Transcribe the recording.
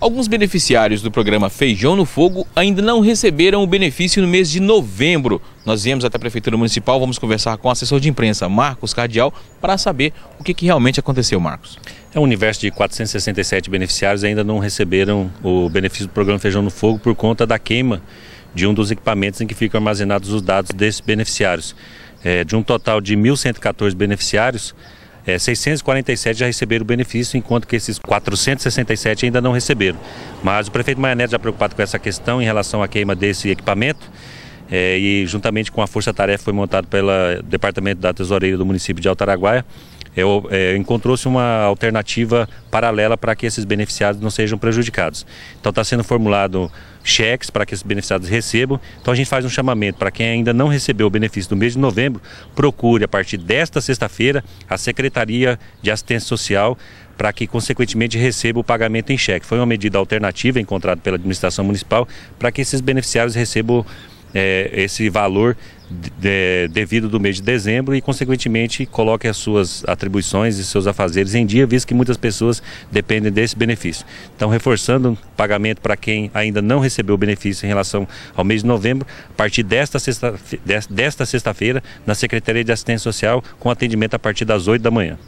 Alguns beneficiários do programa Feijão no Fogo ainda não receberam o benefício no mês de novembro. Nós viemos até a Prefeitura Municipal, vamos conversar com o assessor de imprensa, Marcos Cardial, para saber o que, que realmente aconteceu, Marcos. É um universo de 467 beneficiários ainda não receberam o benefício do programa Feijão no Fogo por conta da queima de um dos equipamentos em que ficam armazenados os dados desses beneficiários. É, de um total de 1.114 beneficiários, é, 647 já receberam o benefício, enquanto que esses 467 ainda não receberam. Mas o prefeito Maia Neto já preocupado com essa questão em relação à queima desse equipamento. É, e juntamente com a Força Tarefa foi montado pelo Departamento da Tesoureira do município de Altaraguaia é, é, encontrou-se uma alternativa paralela para que esses beneficiados não sejam prejudicados. Então está sendo formulado cheques para que esses beneficiados recebam. Então a gente faz um chamamento para quem ainda não recebeu o benefício do mês de novembro, procure a partir desta sexta-feira a Secretaria de Assistência Social para que, consequentemente, receba o pagamento em cheque. Foi uma medida alternativa encontrada pela administração municipal para que esses beneficiários recebam é, esse valor de, devido do mês de dezembro e, consequentemente, coloque as suas atribuições e seus afazeres em dia, visto que muitas pessoas dependem desse benefício. Então, reforçando o pagamento para quem ainda não recebeu o benefício em relação ao mês de novembro, a partir desta sexta-feira, desta sexta na Secretaria de Assistência Social, com atendimento a partir das 8 da manhã.